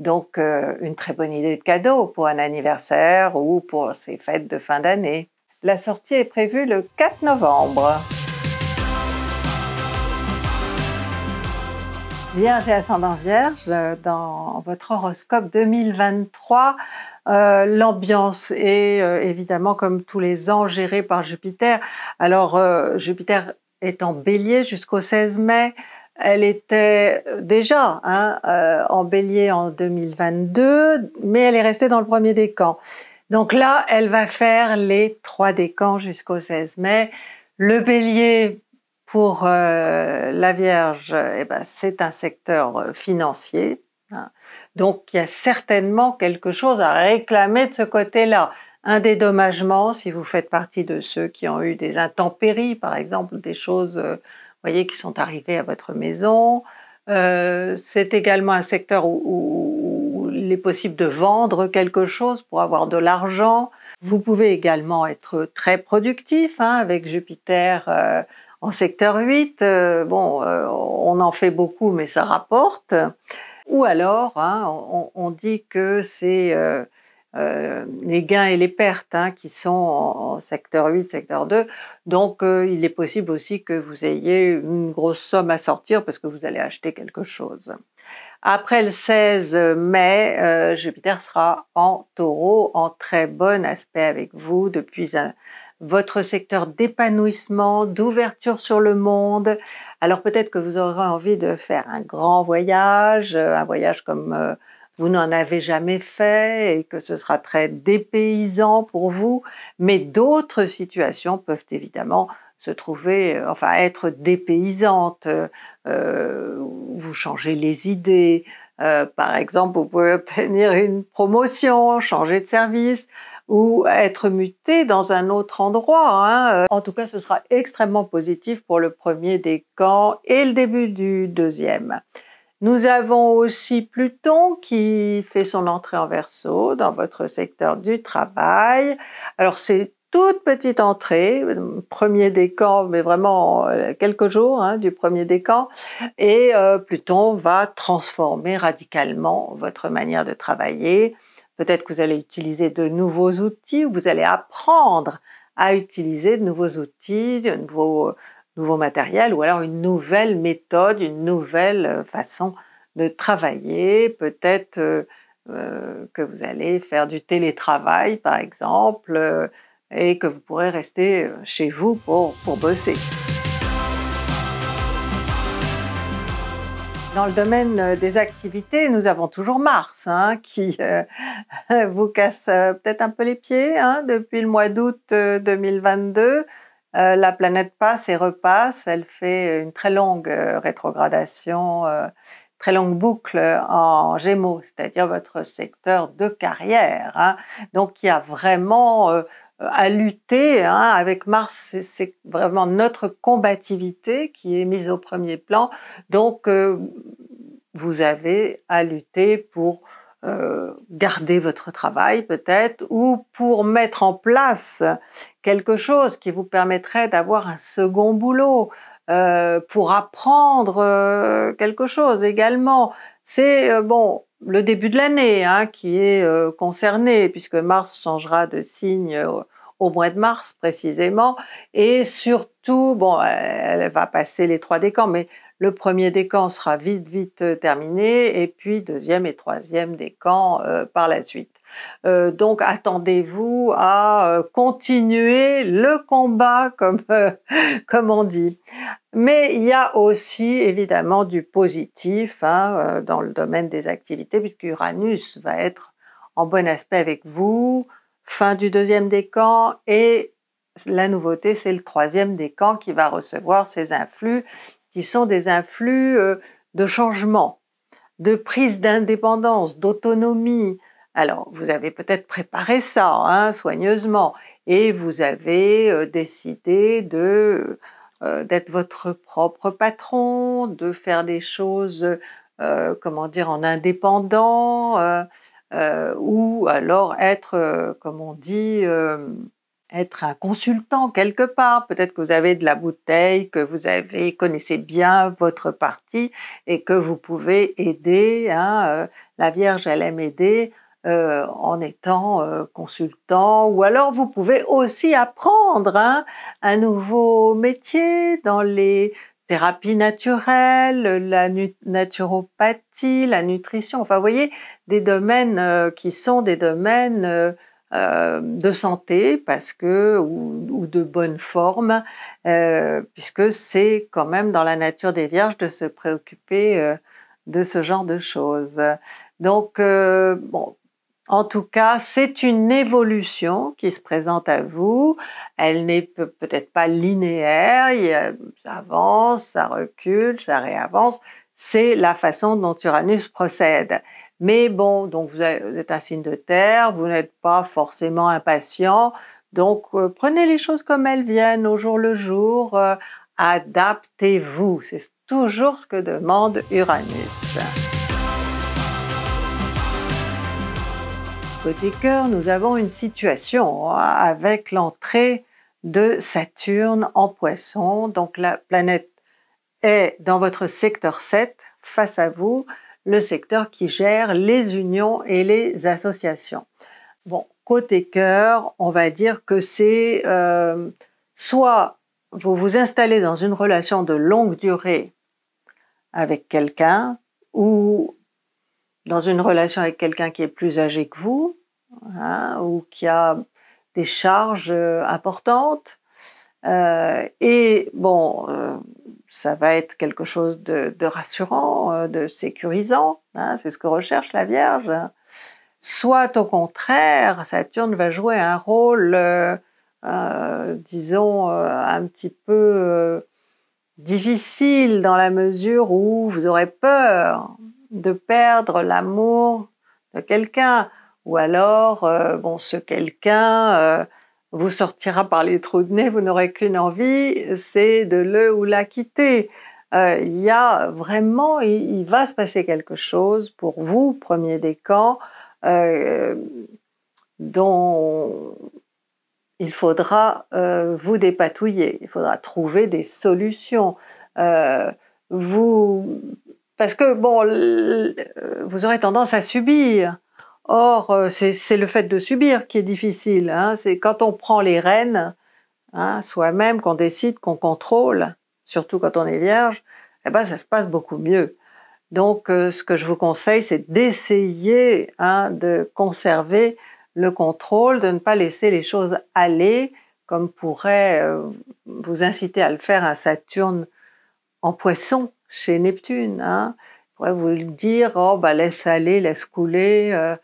donc, euh, une très bonne idée de cadeau pour un anniversaire ou pour ces fêtes de fin d'année. La sortie est prévue le 4 novembre. Vierge et ascendant Vierge, dans votre horoscope 2023, euh, l'ambiance est euh, évidemment comme tous les ans gérée par Jupiter. Alors Jupiter est en bélier jusqu'au 16 mai, elle était euh, déjà hein, euh, en bélier en 2022, mais elle est restée dans le premier décan. Donc là, elle va faire les trois décans jusqu'au 16 mai. Le bélier, pour euh, la Vierge, eh ben, c'est un secteur financier. Hein. Donc il y a certainement quelque chose à réclamer de ce côté-là un dédommagement si vous faites partie de ceux qui ont eu des intempéries, par exemple, des choses voyez, qui sont arrivés à votre maison. Euh, c'est également un secteur où, il est possible de vendre quelque chose pour avoir de l'argent. Vous pouvez également être très productif hein, avec Jupiter euh, en secteur 8. Euh, bon, on en fait beaucoup, mais ça rapporte. Ou alors, hein, on, dit que c'est euh, les gains et les pertes hein, qui sont en, secteur 8, secteur 2. Donc, euh, il est possible aussi que vous ayez une grosse somme à sortir parce que vous allez acheter quelque chose. Après le 16 mai, euh, Jupiter sera en taureau, en très bon aspect avec vous depuis votre secteur d'épanouissement, d'ouverture sur le monde. Alors peut-être que vous aurez envie de faire un grand voyage, un voyage comme vous n'en avez jamais fait et que ce sera très dépaysant pour vous, mais d'autres situations peuvent évidemment se trouver, euh, enfin être dépaysantes, euh, euh, vous changez les idées, par exemple vous pouvez obtenir une promotion, changer de service, ou être muté dans un autre endroit. Hein. En tout cas, ce sera extrêmement positif pour le premier des camps et le début du deuxième. Nous avons aussi Pluton qui fait son entrée en verso dans votre secteur du travail. Alors c'est toute petite entrée, premier décan, mais vraiment euh, quelques jours hein, du premier décan, et euh, Pluton va transformer radicalement votre manière de travailler. Peut-être que vous allez utiliser de nouveaux outils ou vous allez apprendre à utiliser de nouveaux outils, de nouveaux, nouveau matériel ou alors une nouvelle méthode, une nouvelle euh, façon de travailler, peut-être euh, euh, que vous allez faire du télétravail par exemple et que vous pourrez rester chez vous pour, pour bosser. Dans le domaine des activités, nous avons toujours Mars hein, qui vous casse peut-être un peu les pieds hein, depuis le mois d'août 2022. Euh, la planète passe et repasse, elle fait une très longue euh, rétrogradation, euh, très longue boucle en gémeaux, c'est-à-dire votre secteur de carrière. Hein. Donc il y a vraiment à lutter hein, avec Mars, c'est vraiment notre combativité qui est mise au premier plan. Donc vous avez à lutter pour euh, garder votre travail peut-être ou pour mettre en place quelque chose qui vous permettrait d'avoir un second boulot, euh, pour apprendre euh, quelque chose également. C'est bon le début de l'année hein, qui est concerné puisque Mars changera de signe au mois de mars précisément, et surtout, bon, elle va passer les trois décans, mais le premier décan sera vite, vite euh, terminé, et puis deuxième et troisième décan euh, par la suite. Euh, donc attendez-vous à continuer le combat, comme, on dit. Mais il y a aussi évidemment du positif hein, dans le domaine des activités, puisque Uranus va être en bon aspect avec vous, fin du deuxième décan, et la nouveauté, c'est le troisième décan qui va recevoir ses influx qui sont des influx euh, de changement, de prise d'indépendance, d'autonomie. Alors, vous avez peut-être préparé ça hein, soigneusement et vous avez euh, décidé de euh, d'être votre propre patron, de faire des choses, comment dire, en indépendant, ou alors être, comme on dit, être un consultant quelque part. Peut-être que vous avez de la bouteille, que vous avez connaissez bien votre partie et que vous pouvez aider. Hein, euh, la Vierge, elle aime aider euh, en étant euh, consultant. Ou alors vous pouvez aussi apprendre hein, un nouveau métier dans les thérapies naturelles, la naturopathie, la nutrition. Enfin, vous voyez, des domaines qui sont des domaines euh, de santé parce que ou, de bonne forme, euh, puisque c'est quand même dans la nature des vierges de se préoccuper euh, de ce genre de choses. Donc, bon, en tout cas, c'est une évolution qui se présente à vous. Elle n'est peut-être pas linéaire. ça avance, ça recule, ça réavance. C'est la façon dont Uranus procède. Mais bon, donc vous êtes un signe de terre, vous n'êtes pas forcément impatient, donc euh, prenez les choses comme elles viennent, au jour le jour, euh, adaptez-vous. C'est toujours ce que demande Uranus. Côté cœur, nous avons une situation euh, avec l'entrée de Saturne en poisson, donc la planète est dans votre secteur 7 face à vous, le secteur qui gère les unions et les associations. Bon, côté cœur, on va dire que c'est euh, soit vous vous installez dans une relation de longue durée avec quelqu'un ou dans une relation avec quelqu'un qui est plus âgé que vous hein, ou qui a des charges euh, importantes. Euh, et bon, ça va être quelque chose de, rassurant, euh, de sécurisant, hein, c'est ce que recherche la Vierge. Soit au contraire, Saturne va jouer un rôle, euh, euh, disons, un petit peu difficile dans la mesure où vous aurez peur de perdre l'amour de quelqu'un, ou alors, bon, ce quelqu'un vous sortira par les trous de nez, vous n'aurez qu'une envie, c'est de le ou la quitter. Euh, il y a vraiment, il, va se passer quelque chose pour vous, premier décan, euh, dont il faudra euh, vous dépatouiller, il faudra trouver des solutions. vous, parce que bon, vous aurez tendance à subir. Or, euh, c'est le fait de subir qui est difficile. Hein. C'est quand on prend les rênes, hein, soi-même, qu'on décide, qu'on contrôle, surtout quand on est vierge, eh ben, ça se passe beaucoup mieux. Donc, euh, ce que je vous conseille, c'est d'essayer hein, de conserver le contrôle, de ne pas laisser les choses aller, comme pourrait euh, vous inciter à le faire un Saturne en poisson chez Neptune. Hein. pourrait vous dire, oh, bah, laisse aller, laisse couler.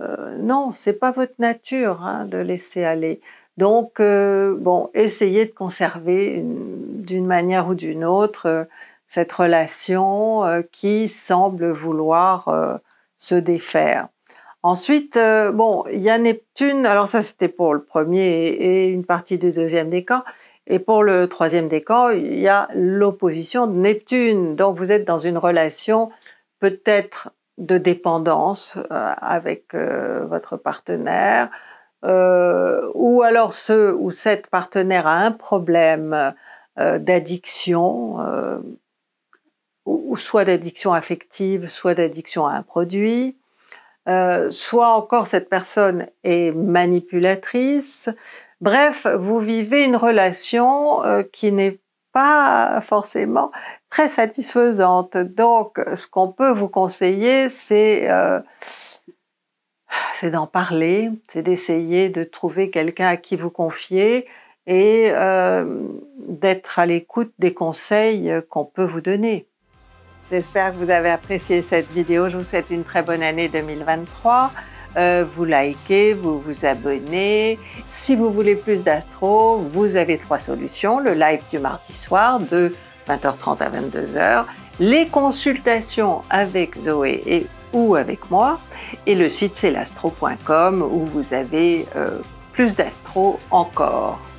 Euh, non, c'est pas votre nature hein, de laisser aller. Donc, euh, bon, essayez de conserver d'une manière ou d'une autre euh, cette relation qui semble vouloir se défaire. Ensuite, bon, il y a Neptune. Alors ça, c'était pour le premier et, une partie du deuxième décan. Et pour le troisième décan, il y a l'opposition de Neptune. Donc vous êtes dans une relation peut-être de dépendance euh, avec euh, votre partenaire, euh, ou alors ce ou cette partenaire a un problème d'addiction, ou soit d'addiction affective, soit d'addiction à un produit, soit encore cette personne est manipulatrice. Bref, vous vivez une relation qui n'est pas forcément très satisfaisante. Donc, ce qu'on peut vous conseiller, euh, c'est d'en parler, c'est d'essayer de trouver quelqu'un à qui vous confier et euh, d'être à l'écoute des conseils qu'on peut vous donner. J'espère que vous avez apprécié cette vidéo. Je vous souhaite une très bonne année 2023. Euh, vous likez, vous vous abonnez. Si vous voulez plus d'astro, vous avez trois solutions. Le live du mardi soir de 20h30 à 22h, les consultations avec Zoé et ou avec moi, et le site c'est l'astro.com où vous avez euh, plus d'astro encore.